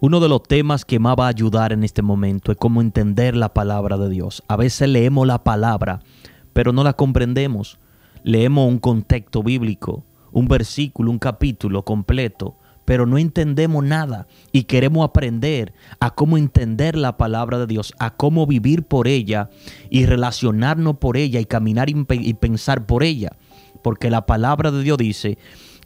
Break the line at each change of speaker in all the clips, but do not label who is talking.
Uno de los temas que más va a ayudar en este momento es cómo entender la palabra de Dios. A veces leemos la palabra, pero no la comprendemos. Leemos un contexto bíblico, un versículo, un capítulo completo, pero no entendemos nada y queremos aprender a cómo entender la palabra de Dios, a cómo vivir por ella y relacionarnos por ella y caminar y pensar por ella. Porque la palabra de Dios dice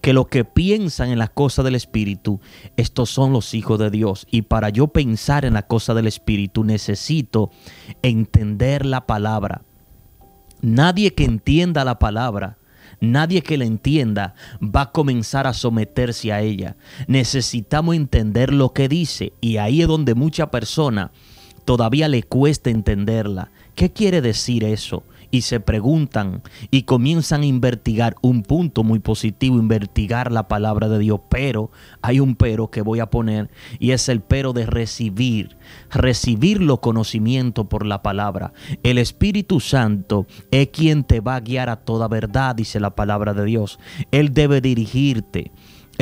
que los que piensan en las cosas del Espíritu, estos son los hijos de Dios. Y para yo pensar en la cosa del Espíritu necesito entender la palabra. Nadie que entienda la palabra Nadie que la entienda va a comenzar a someterse a ella. Necesitamos entender lo que dice y ahí es donde mucha persona todavía le cuesta entenderla. ¿Qué quiere decir eso? y se preguntan y comienzan a investigar un punto muy positivo, investigar la palabra de Dios, pero hay un pero que voy a poner y es el pero de recibir, recibir los conocimientos por la palabra. El Espíritu Santo es quien te va a guiar a toda verdad, dice la palabra de Dios. Él debe dirigirte.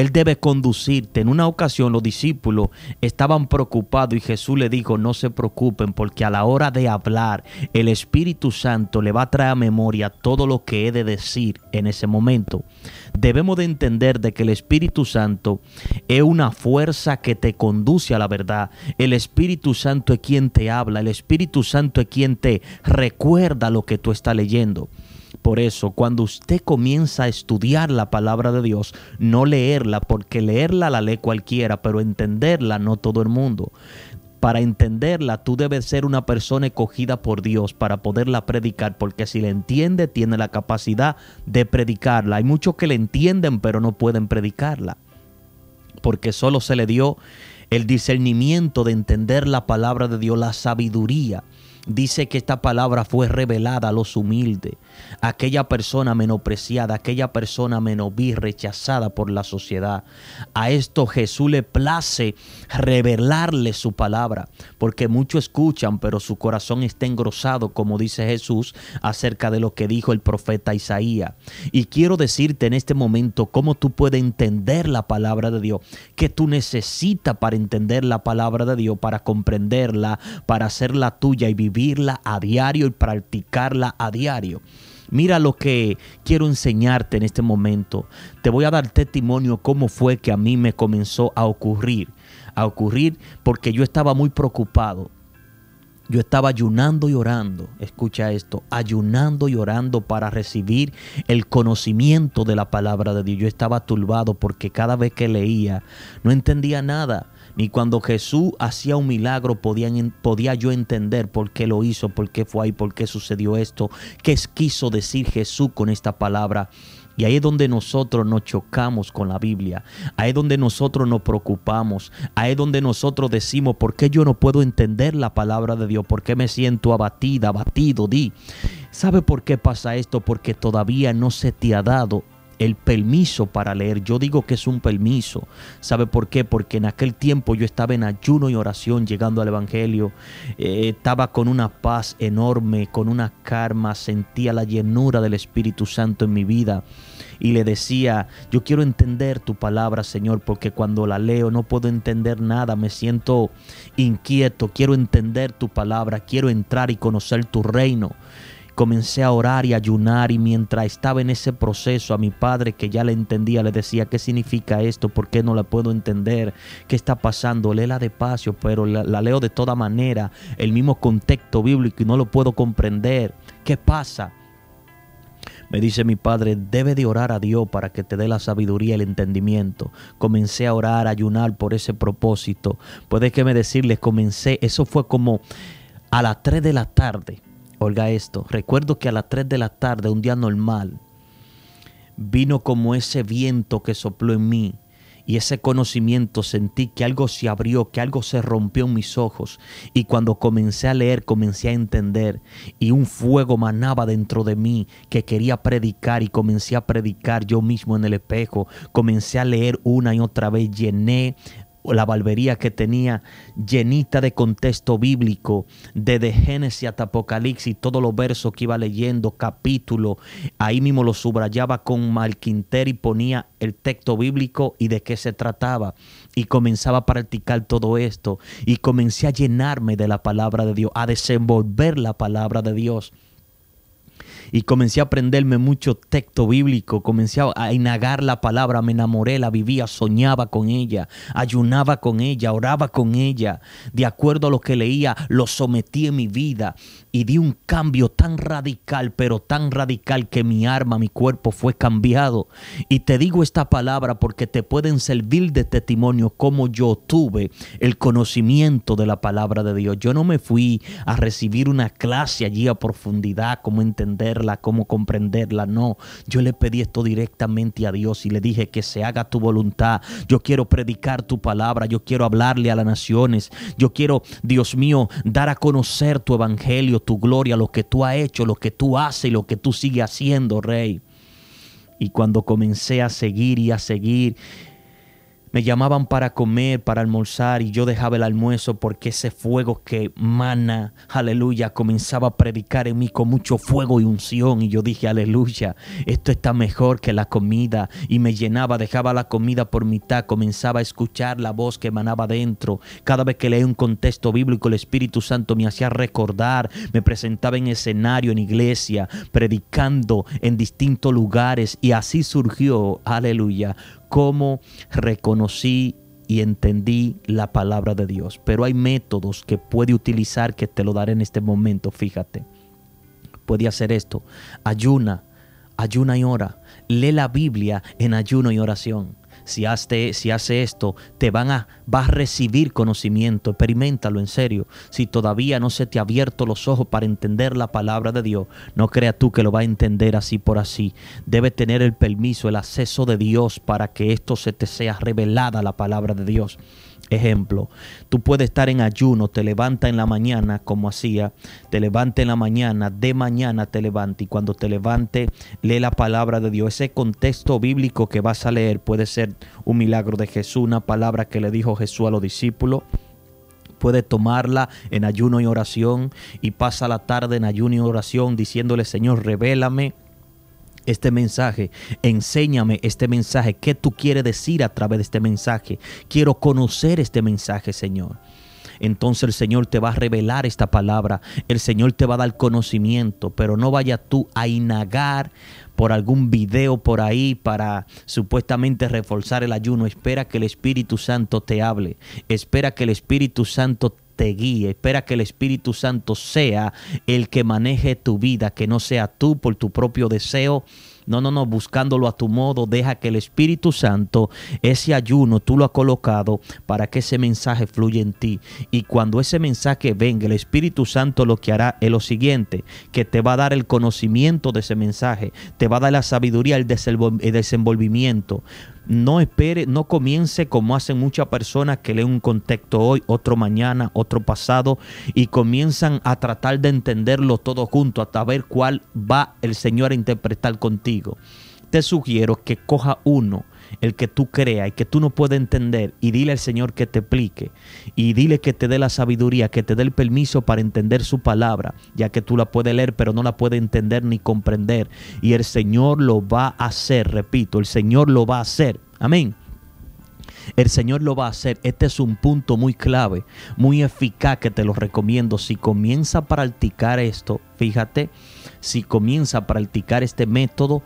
Él debe conducirte. En una ocasión los discípulos estaban preocupados y Jesús le dijo, no se preocupen porque a la hora de hablar el Espíritu Santo le va a traer a memoria todo lo que he de decir en ese momento. Debemos de entender de que el Espíritu Santo es una fuerza que te conduce a la verdad. El Espíritu Santo es quien te habla, el Espíritu Santo es quien te recuerda lo que tú estás leyendo. Por eso, cuando usted comienza a estudiar la palabra de Dios, no leerla, porque leerla la lee cualquiera, pero entenderla no todo el mundo. Para entenderla, tú debes ser una persona escogida por Dios para poderla predicar, porque si la entiende, tiene la capacidad de predicarla. Hay muchos que la entienden, pero no pueden predicarla, porque solo se le dio el discernimiento de entender la palabra de Dios, la sabiduría. Dice que esta palabra fue revelada a los humildes aquella persona menospreciada, aquella persona menoví, rechazada por la sociedad. A esto Jesús le place revelarle su palabra, porque muchos escuchan, pero su corazón está engrosado, como dice Jesús acerca de lo que dijo el profeta Isaías. Y quiero decirte en este momento cómo tú puedes entender la palabra de Dios, que tú necesitas para entender la palabra de Dios, para comprenderla, para hacerla tuya y vivirla a diario y practicarla a diario. Mira lo que quiero enseñarte en este momento. Te voy a dar testimonio cómo fue que a mí me comenzó a ocurrir. A ocurrir porque yo estaba muy preocupado. Yo estaba ayunando y orando, escucha esto, ayunando y orando para recibir el conocimiento de la palabra de Dios. Yo estaba turbado porque cada vez que leía no entendía nada ni cuando Jesús hacía un milagro podía yo entender por qué lo hizo, por qué fue ahí, por qué sucedió esto, qué quiso decir Jesús con esta palabra. Y ahí es donde nosotros nos chocamos con la Biblia. Ahí es donde nosotros nos preocupamos. Ahí es donde nosotros decimos, ¿por qué yo no puedo entender la palabra de Dios? ¿Por qué me siento abatida, abatido? Di. ¿Sabe por qué pasa esto? Porque todavía no se te ha dado el permiso para leer. Yo digo que es un permiso. ¿Sabe por qué? Porque en aquel tiempo yo estaba en ayuno y oración llegando al Evangelio. Eh, estaba con una paz enorme, con una karma. sentía la llenura del Espíritu Santo en mi vida. Y le decía, yo quiero entender tu palabra, Señor, porque cuando la leo no puedo entender nada, me siento inquieto, quiero entender tu palabra, quiero entrar y conocer tu reino. Comencé a orar y ayunar y mientras estaba en ese proceso a mi padre que ya le entendía, le decía, ¿qué significa esto? ¿Por qué no la puedo entender? ¿Qué está pasando? Léela despacio, pero la, leo de toda manera, el mismo contexto bíblico y no lo puedo comprender. ¿Qué pasa? Me dice mi padre, debe de orar a Dios para que te dé la sabiduría y el entendimiento. Comencé a orar, ayunar por ese propósito. puedes que me decirles, comencé, eso fue como a las 3 de la tarde. Oiga esto, recuerdo que a las 3 de la tarde, un día normal, vino como ese viento que sopló en mí y ese conocimiento sentí que algo se abrió, que algo se rompió en mis ojos y cuando comencé a leer comencé a entender y un fuego manaba dentro de mí que quería predicar y comencé a predicar yo mismo en el espejo, comencé a leer una y otra vez, llené la barbería que tenía llenita de contexto bíblico, desde Génesis hasta Apocalipsis, todos los versos que iba leyendo, capítulo, ahí mismo lo subrayaba con Malquinter y ponía el texto bíblico y de qué se trataba. Y comenzaba a practicar todo esto y comencé a llenarme de la palabra de Dios, a desenvolver la palabra de Dios y comencé a aprenderme mucho texto bíblico, comencé a inagar la palabra, me enamoré, la vivía, soñaba con ella, ayunaba con ella, oraba con ella, de acuerdo a lo que leía, lo sometí en mi vida y di un cambio tan radical, pero tan radical que mi arma, mi cuerpo fue cambiado. Y te digo esta palabra porque te pueden servir de testimonio como yo tuve el conocimiento de la palabra de Dios. Yo no me fui a recibir una clase allí a profundidad, como entender la cómo comprenderla. No, yo le pedí esto directamente a Dios y le dije que se haga tu voluntad. Yo quiero predicar tu palabra, yo quiero hablarle a las naciones, yo quiero, Dios mío, dar a conocer tu evangelio, tu gloria, lo que tú has hecho, lo que tú haces y lo que tú sigues haciendo, Rey. Y cuando comencé a seguir y a seguir, me llamaban para comer, para almorzar, y yo dejaba el almuerzo porque ese fuego que mana, aleluya, comenzaba a predicar en mí con mucho fuego y unción. Y yo dije, aleluya, esto está mejor que la comida. Y me llenaba, dejaba la comida por mitad, comenzaba a escuchar la voz que emanaba dentro. Cada vez que leía un contexto bíblico, el Espíritu Santo me hacía recordar. Me presentaba en escenario, en iglesia, predicando en distintos lugares. Y así surgió, aleluya, cómo reconocí y entendí la palabra de Dios. Pero hay métodos que puede utilizar que te lo daré en este momento, fíjate. Puede hacer esto. Ayuna, ayuna y ora. Lee la Biblia en ayuno y oración si hace, esto, te van a, vas a recibir conocimiento, experimentalo en serio. Si todavía no se te ha abierto los ojos para entender la palabra de Dios, no creas tú que lo va a entender así por así. Debe tener el permiso, el acceso de Dios para que esto se te sea revelada la palabra de Dios. Ejemplo, tú puedes estar en ayuno, te levanta en la mañana, como hacía, te levanta en la mañana, de mañana te levanta y cuando te levante, lee la palabra de Dios. Ese contexto bíblico que vas a leer puede ser un milagro de Jesús, una palabra que le dijo Jesús a los discípulos puede tomarla en ayuno y oración y pasa la tarde en ayuno y oración diciéndole, Señor, revélame este mensaje, enséñame este mensaje, qué tú quieres decir a través de este mensaje. Quiero conocer este mensaje, Señor. Entonces el Señor te va a revelar esta palabra, el Señor te va a dar conocimiento, pero no vaya tú a inagar por algún video por ahí para supuestamente reforzar el ayuno. Espera que el Espíritu Santo te hable, espera que el Espíritu Santo te te guíe. Espera que el Espíritu Santo sea el que maneje tu vida, que no sea tú por tu propio deseo. No, no, no, buscándolo a tu modo, deja que el Espíritu Santo, ese ayuno, tú lo has colocado para que ese mensaje fluya en ti. Y cuando ese mensaje venga, el Espíritu Santo lo que hará es lo siguiente, que te va a dar el conocimiento de ese mensaje, te va a dar la sabiduría, el desenvolvimiento no espere, no comience como hacen muchas personas que leen un contexto hoy, otro mañana, otro pasado y comienzan a tratar de entenderlo todo junto hasta ver cuál va el Señor a interpretar contigo. Te sugiero que coja uno el que tú creas y que tú no puedes entender, y dile al Señor que te explique, y dile que te dé la sabiduría, que te dé el permiso para entender su palabra, ya que tú la puedes leer, pero no la puedes entender ni comprender, y el Señor lo va a hacer, repito, el Señor lo va a hacer. Amén. El Señor lo va a hacer. Este es un punto muy clave, muy eficaz que te lo recomiendo. Si comienza a practicar esto, fíjate, si comienza a practicar este método,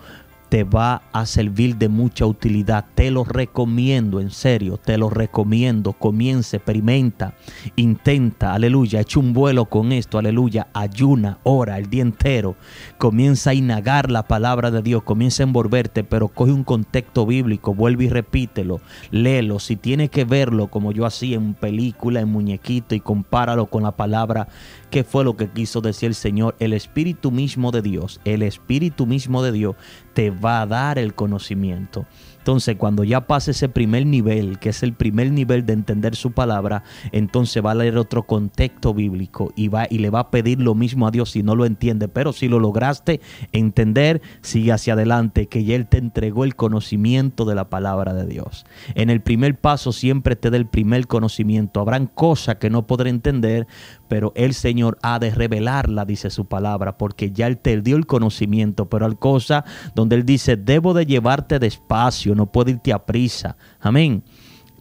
te va a servir de mucha utilidad. Te lo recomiendo, en serio, te lo recomiendo. comience, experimenta, intenta, aleluya. Echa un vuelo con esto, aleluya. Ayuna, ora el día entero. Comienza a inagar la palabra de Dios, comienza a envolverte, pero coge un contexto bíblico, vuelve y repítelo, léelo. Si tiene que verlo, como yo hacía en película, en muñequito, y compáralo con la palabra, que fue lo que quiso decir el Señor. El Espíritu mismo de Dios, el Espíritu mismo de Dios te va va a dar el conocimiento. Entonces, cuando ya pase ese primer nivel, que es el primer nivel de entender su palabra, entonces va a leer otro contexto bíblico y, va, y le va a pedir lo mismo a Dios si no lo entiende. Pero si lo lograste entender, sigue hacia adelante, que ya Él te entregó el conocimiento de la palabra de Dios. En el primer paso siempre te da el primer conocimiento. Habrán cosas que no podré entender, pero el Señor ha de revelarla, dice su palabra, porque ya Él te dio el conocimiento, pero hay cosas donde Él dice, debo de llevarte despacio no puedo irte a prisa. Amén.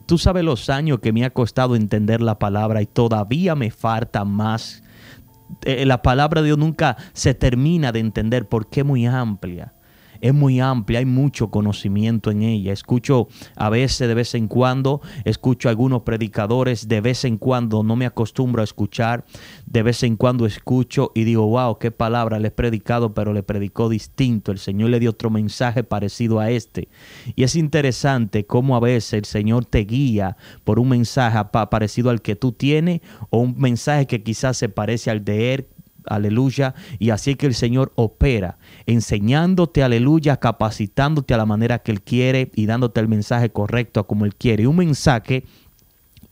Tú sabes los años que me ha costado entender la palabra y todavía me falta más. Eh, la palabra de Dios nunca se termina de entender porque es muy amplia es muy amplia, hay mucho conocimiento en ella. Escucho a veces, de vez en cuando, escucho a algunos predicadores, de vez en cuando, no me acostumbro a escuchar, de vez en cuando escucho y digo, wow, qué palabra le he predicado, pero le predicó distinto. El Señor le dio otro mensaje parecido a este. Y es interesante cómo a veces el Señor te guía por un mensaje parecido al que tú tienes o un mensaje que quizás se parece al de Él aleluya. Y así que el Señor opera, enseñándote, aleluya, capacitándote a la manera que Él quiere y dándote el mensaje correcto como Él quiere. Y un mensaje,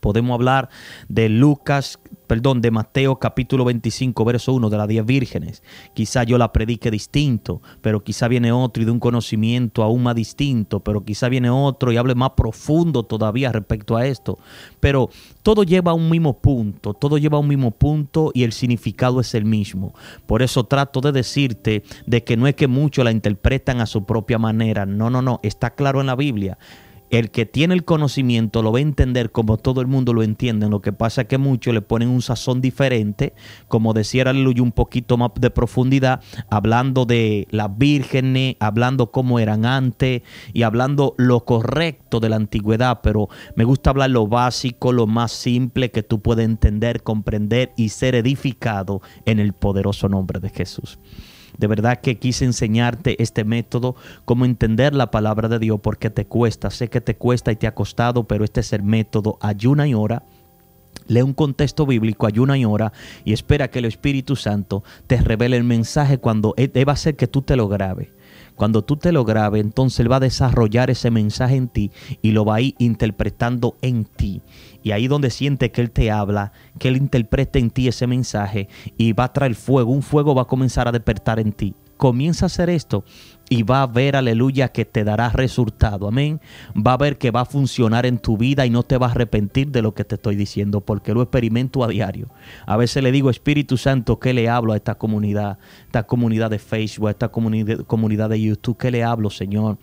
podemos hablar de Lucas perdón, de Mateo capítulo 25, verso 1 de las 10 vírgenes. Quizá yo la predique distinto, pero quizá viene otro y de un conocimiento aún más distinto, pero quizá viene otro y hable más profundo todavía respecto a esto. Pero todo lleva a un mismo punto, todo lleva a un mismo punto y el significado es el mismo. Por eso trato de decirte de que no es que muchos la interpretan a su propia manera. No, no, no, está claro en la Biblia. El que tiene el conocimiento lo va a entender como todo el mundo lo entiende. Lo que pasa es que muchos le ponen un sazón diferente, como decía Aleluya, un poquito más de profundidad, hablando de las vírgenes, hablando cómo eran antes y hablando lo correcto de la antigüedad. Pero me gusta hablar lo básico, lo más simple que tú puedes entender, comprender y ser edificado en el poderoso nombre de Jesús. De verdad que quise enseñarte este método, cómo entender la palabra de Dios, porque te cuesta. Sé que te cuesta y te ha costado, pero este es el método. Ayuna y hora. Lee un contexto bíblico, ayuna y hora, y espera que el Espíritu Santo te revele el mensaje cuando deba e ser que tú te lo grabes. Cuando tú te lo grabes, entonces Él va a desarrollar ese mensaje en ti y lo va a ir interpretando en ti. Y ahí donde siente que Él te habla, que Él interpreta en ti ese mensaje y va a traer fuego. Un fuego va a comenzar a despertar en ti comienza a hacer esto y va a ver, aleluya, que te dará resultado. Amén. Va a ver que va a funcionar en tu vida y no te vas a arrepentir de lo que te estoy diciendo, porque lo experimento a diario. A veces le digo, Espíritu Santo, ¿qué le hablo a esta comunidad? Esta comunidad de Facebook, esta comunidad, comunidad de YouTube, ¿qué le hablo, Señor?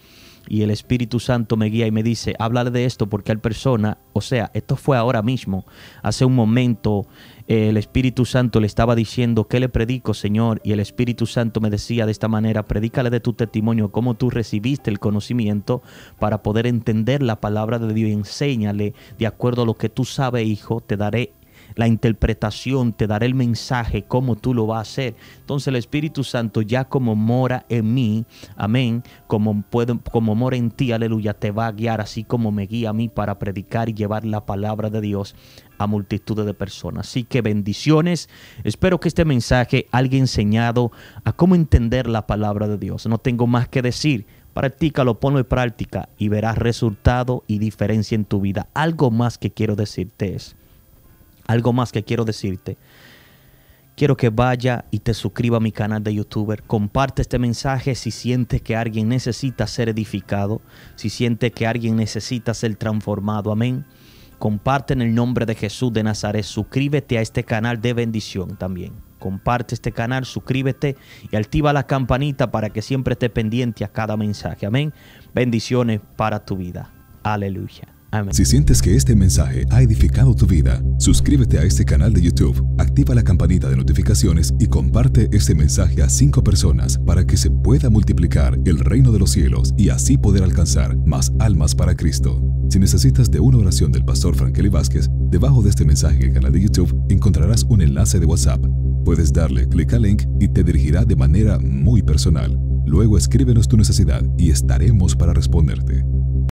y el Espíritu Santo me guía y me dice, háblale de esto porque hay persona, o sea, esto fue ahora mismo, hace un momento eh, el Espíritu Santo le estaba diciendo, ¿qué le predico, Señor? Y el Espíritu Santo me decía de esta manera, predícale de tu testimonio cómo tú recibiste el conocimiento para poder entender la palabra de Dios, enséñale de acuerdo a lo que tú sabes, hijo, te daré la interpretación, te daré el mensaje, cómo tú lo vas a hacer. Entonces el Espíritu Santo ya como mora en mí, amén, como, como mora en ti, aleluya, te va a guiar así como me guía a mí para predicar y llevar la palabra de Dios a multitud de personas. Así que bendiciones. Espero que este mensaje haya enseñado a cómo entender la palabra de Dios. No tengo más que decir. Practícalo, ponlo en práctica y verás resultado y diferencia en tu vida. Algo más que quiero decirte es, algo más que quiero decirte. Quiero que vaya y te suscriba a mi canal de youtuber. Comparte este mensaje si sientes que alguien necesita ser edificado, si sientes que alguien necesita ser transformado. Amén. Comparte en el nombre de Jesús de Nazaret. Suscríbete a este canal de bendición también. Comparte este canal, suscríbete y activa la campanita para que siempre esté pendiente a cada mensaje. Amén. Bendiciones para tu vida. Aleluya. Si sientes que este mensaje ha edificado tu vida, suscríbete a este canal de YouTube, activa la campanita de notificaciones y comparte este mensaje a cinco personas para que se pueda multiplicar el reino de los cielos y así poder alcanzar más almas para Cristo. Si necesitas de una oración del pastor Frankeli Vázquez, debajo de este mensaje en el canal de YouTube encontrarás un enlace de WhatsApp. Puedes darle clic al link y te dirigirá de manera muy personal. Luego escríbenos tu necesidad y estaremos para responderte.